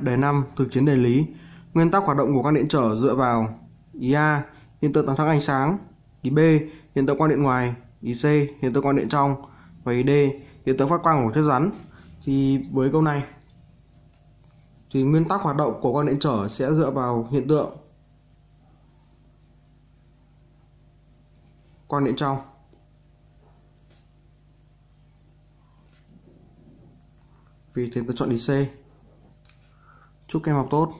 Đề 5, thực chiến đề lý. Nguyên tắc hoạt động của quang điện trở dựa vào ý A, hiện tượng tán sắc ánh sáng, ý B, hiện tượng quang điện ngoài, ý C, hiện tượng quang điện trong và ý D, hiện tượng phát quang của chất rắn. Thì với câu này thì nguyên tắc hoạt động của quang điện trở sẽ dựa vào hiện tượng quang điện trong. Vì thế tôi chọn đi C chúc em học tốt